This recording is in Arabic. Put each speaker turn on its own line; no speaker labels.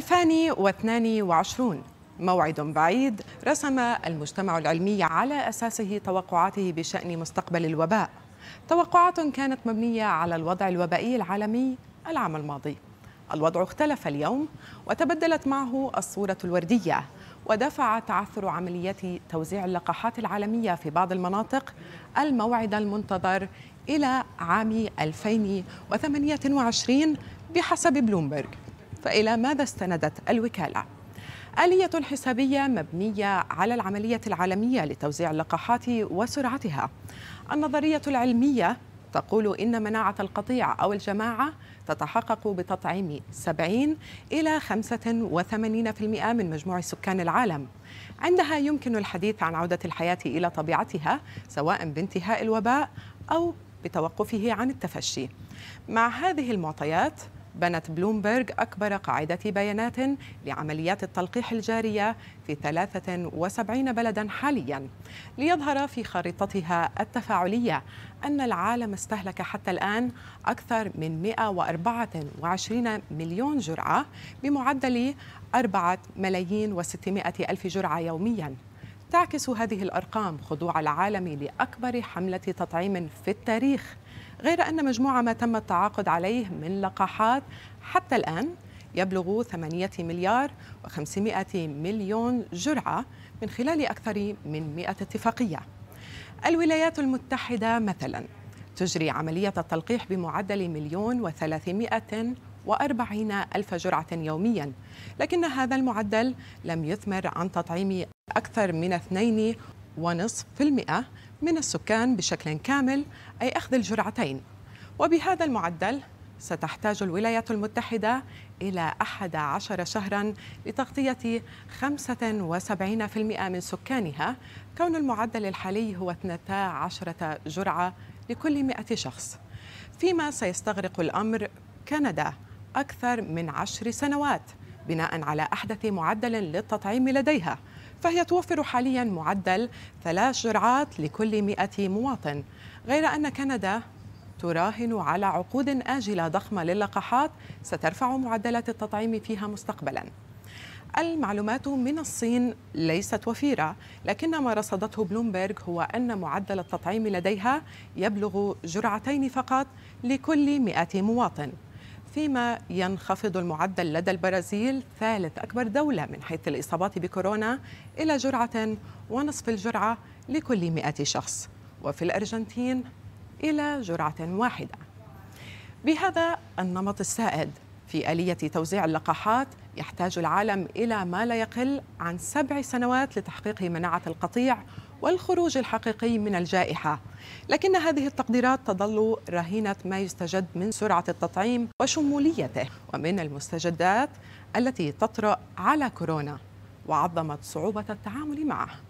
2022 موعد بعيد رسم المجتمع العلمي على أساسه توقعاته بشأن مستقبل الوباء توقعات كانت مبنية على الوضع الوبائي العالمي العام الماضي الوضع اختلف اليوم وتبدلت معه الصورة الوردية ودفع تعثر عمليات توزيع اللقاحات العالمية في بعض المناطق الموعد المنتظر إلى عام 2028 بحسب بلومبرج فإلى ماذا استندت الوكالة؟ آلية حسابية مبنية على العملية العالمية لتوزيع اللقاحات وسرعتها. النظرية العلمية تقول إن مناعة القطيع أو الجماعة تتحقق بتطعيم 70 إلى 85% من مجموع سكان العالم عندها يمكن الحديث عن عودة الحياة إلى طبيعتها سواء بانتهاء الوباء أو بتوقفه عن التفشي مع هذه المعطيات بنت بلومبرغ أكبر قاعدة بيانات لعمليات التلقيح الجارية في 73 بلدا حاليا ليظهر في خريطتها التفاعلية أن العالم استهلك حتى الآن أكثر من 124 مليون جرعة بمعدل 4 ملايين و600 ألف جرعة يومياً تعكس هذه الأرقام خضوع العالم لأكبر حملة تطعيم في التاريخ غير أن مجموع ما تم التعاقد عليه من لقاحات حتى الآن يبلغ 8 مليار و500 مليون جرعة من خلال أكثر من 100 اتفاقية الولايات المتحدة مثلا تجري عملية التلقيح بمعدل مليون وثلاثمائة وأربعين ألف جرعة يوميا لكن هذا المعدل لم يثمر عن تطعيم أكثر من 2.5% من السكان بشكل كامل أي أخذ الجرعتين وبهذا المعدل ستحتاج الولايات المتحدة إلى 11 شهرا لتغطية 75% من سكانها كون المعدل الحالي هو 12 جرعة لكل 100 شخص فيما سيستغرق الأمر كندا أكثر من عشر سنوات بناء على أحدث معدل للتطعيم لديها فهي توفر حاليا معدل ثلاث جرعات لكل 100 مواطن غير أن كندا تراهن على عقود آجلة ضخمة للقاحات سترفع معدلات التطعيم فيها مستقبلاً المعلومات من الصين ليست وفيرة لكن ما رصدته بلومبرغ هو أن معدل التطعيم لديها يبلغ جرعتين فقط لكل 100 مواطن فيما ينخفض المعدل لدى البرازيل ثالث أكبر دولة من حيث الإصابات بكورونا إلى جرعة ونصف الجرعة لكل مئة شخص وفي الأرجنتين إلى جرعة واحدة بهذا النمط السائد في آلية توزيع اللقاحات يحتاج العالم إلى ما لا يقل عن سبع سنوات لتحقيق مناعة القطيع والخروج الحقيقي من الجائحة لكن هذه التقديرات تظل رهينة ما يستجد من سرعة التطعيم وشموليته ومن المستجدات التي تطرأ على كورونا وعظمت صعوبة التعامل معه